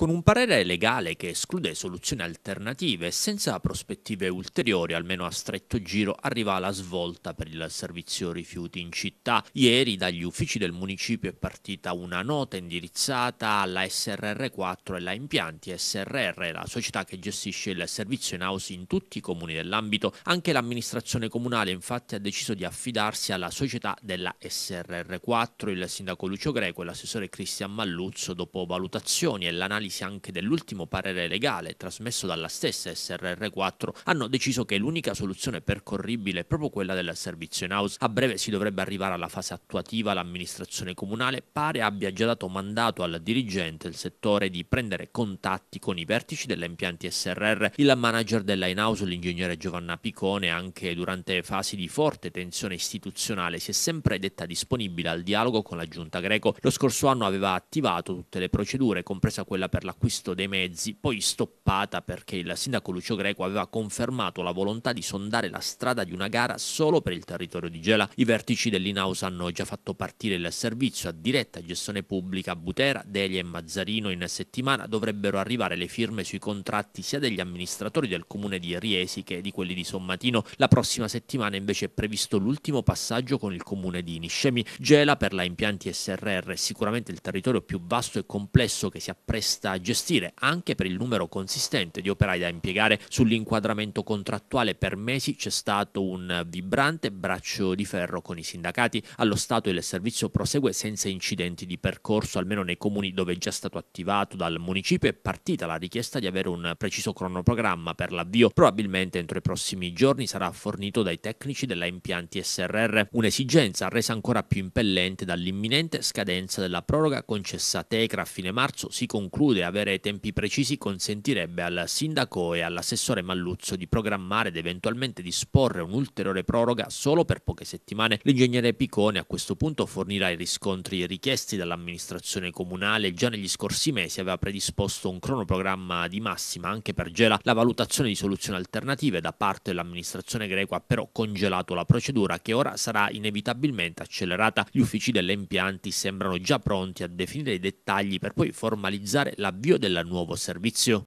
con un parere legale che esclude soluzioni alternative senza prospettive ulteriori, almeno a stretto giro, arriva la svolta per il servizio rifiuti in città. Ieri dagli uffici del municipio è partita una nota indirizzata alla SRR4 e la Impianti SRR, la società che gestisce il servizio in house in tutti i comuni dell'ambito. Anche l'amministrazione comunale infatti ha deciso di affidarsi alla società della SRR4. Il sindaco Lucio Greco e l'assessore Cristian Malluzzo, dopo valutazioni e l'analisi l'analisi anche dell'ultimo parere legale trasmesso dalla stessa SRR4 hanno deciso che l'unica soluzione percorribile è proprio quella del servizio in house. A breve si dovrebbe arrivare alla fase attuativa, l'amministrazione comunale pare abbia già dato mandato al dirigente del settore di prendere contatti con i vertici delle impianti SRR, il manager della in house, l'ingegnere Giovanna Picone, anche durante fasi di forte tensione istituzionale si è sempre detta disponibile al dialogo con la giunta greco. Lo scorso anno aveva attivato tutte le procedure, compresa quella per per l'acquisto dei mezzi, poi stoppata perché il sindaco Lucio Greco aveva confermato la volontà di sondare la strada di una gara solo per il territorio di Gela. I vertici dell'Inaus hanno già fatto partire il servizio a diretta gestione pubblica a Butera, Delia e Mazzarino. In settimana dovrebbero arrivare le firme sui contratti sia degli amministratori del comune di Riesi che di quelli di Sommatino. La prossima settimana invece è previsto l'ultimo passaggio con il comune di Niscemi. Gela per la impianti SRR è sicuramente il territorio più vasto e complesso che si appresta sta a gestire anche per il numero consistente di operai da impiegare sull'inquadramento contrattuale per mesi c'è stato un vibrante braccio di ferro con i sindacati allo Stato il servizio prosegue senza incidenti di percorso almeno nei comuni dove è già stato attivato dal municipio è partita la richiesta di avere un preciso cronoprogramma per l'avvio probabilmente entro i prossimi giorni sarà fornito dai tecnici della impianti SRR un'esigenza resa ancora più impellente dall'imminente scadenza della proroga concessa a Tecra a fine marzo si conclude crude, avere tempi precisi consentirebbe al sindaco e all'assessore Malluzzo di programmare ed eventualmente disporre un'ulteriore proroga solo per poche settimane. L'ingegnere Piccone a questo punto fornirà i riscontri richiesti dall'amministrazione comunale. Già negli scorsi mesi aveva predisposto un cronoprogramma di massima anche per Gela. La valutazione di soluzioni alternative da parte dell'amministrazione greco ha però congelato la procedura che ora sarà inevitabilmente accelerata. Gli uffici delle impianti sembrano già pronti a definire i dettagli per poi formalizzare l'avvio del nuovo servizio.